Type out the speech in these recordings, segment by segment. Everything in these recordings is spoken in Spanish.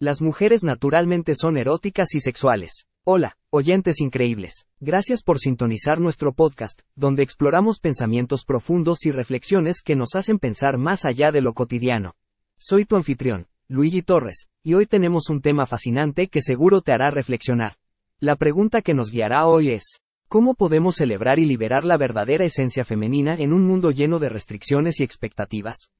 Las mujeres naturalmente son eróticas y sexuales. Hola, oyentes increíbles. Gracias por sintonizar nuestro podcast, donde exploramos pensamientos profundos y reflexiones que nos hacen pensar más allá de lo cotidiano. Soy tu anfitrión, Luigi Torres, y hoy tenemos un tema fascinante que seguro te hará reflexionar. La pregunta que nos guiará hoy es, ¿cómo podemos celebrar y liberar la verdadera esencia femenina en un mundo lleno de restricciones y expectativas?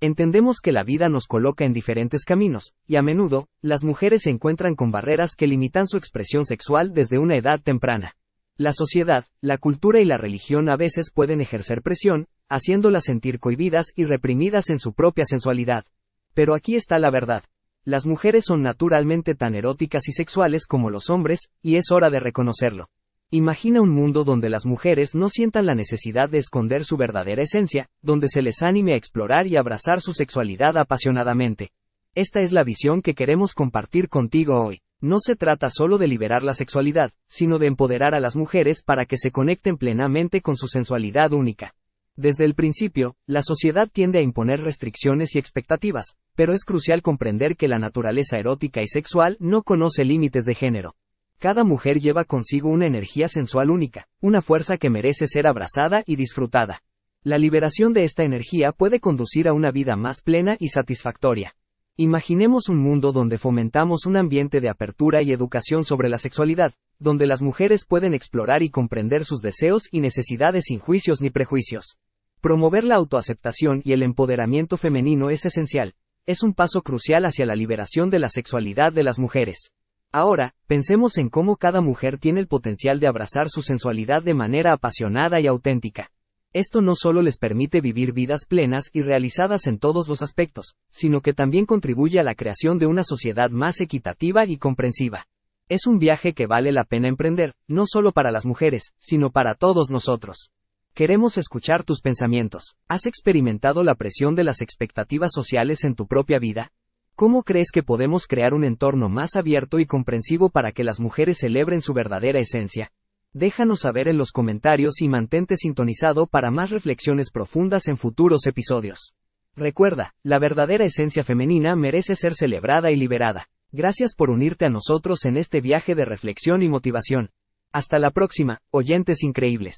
Entendemos que la vida nos coloca en diferentes caminos, y a menudo, las mujeres se encuentran con barreras que limitan su expresión sexual desde una edad temprana. La sociedad, la cultura y la religión a veces pueden ejercer presión, haciéndolas sentir cohibidas y reprimidas en su propia sensualidad. Pero aquí está la verdad. Las mujeres son naturalmente tan eróticas y sexuales como los hombres, y es hora de reconocerlo. Imagina un mundo donde las mujeres no sientan la necesidad de esconder su verdadera esencia, donde se les anime a explorar y abrazar su sexualidad apasionadamente. Esta es la visión que queremos compartir contigo hoy. No se trata solo de liberar la sexualidad, sino de empoderar a las mujeres para que se conecten plenamente con su sensualidad única. Desde el principio, la sociedad tiende a imponer restricciones y expectativas, pero es crucial comprender que la naturaleza erótica y sexual no conoce límites de género. Cada mujer lleva consigo una energía sensual única, una fuerza que merece ser abrazada y disfrutada. La liberación de esta energía puede conducir a una vida más plena y satisfactoria. Imaginemos un mundo donde fomentamos un ambiente de apertura y educación sobre la sexualidad, donde las mujeres pueden explorar y comprender sus deseos y necesidades sin juicios ni prejuicios. Promover la autoaceptación y el empoderamiento femenino es esencial, es un paso crucial hacia la liberación de la sexualidad de las mujeres. Ahora, pensemos en cómo cada mujer tiene el potencial de abrazar su sensualidad de manera apasionada y auténtica. Esto no solo les permite vivir vidas plenas y realizadas en todos los aspectos, sino que también contribuye a la creación de una sociedad más equitativa y comprensiva. Es un viaje que vale la pena emprender, no solo para las mujeres, sino para todos nosotros. Queremos escuchar tus pensamientos. ¿Has experimentado la presión de las expectativas sociales en tu propia vida? ¿Cómo crees que podemos crear un entorno más abierto y comprensivo para que las mujeres celebren su verdadera esencia? Déjanos saber en los comentarios y mantente sintonizado para más reflexiones profundas en futuros episodios. Recuerda, la verdadera esencia femenina merece ser celebrada y liberada. Gracias por unirte a nosotros en este viaje de reflexión y motivación. Hasta la próxima, oyentes increíbles.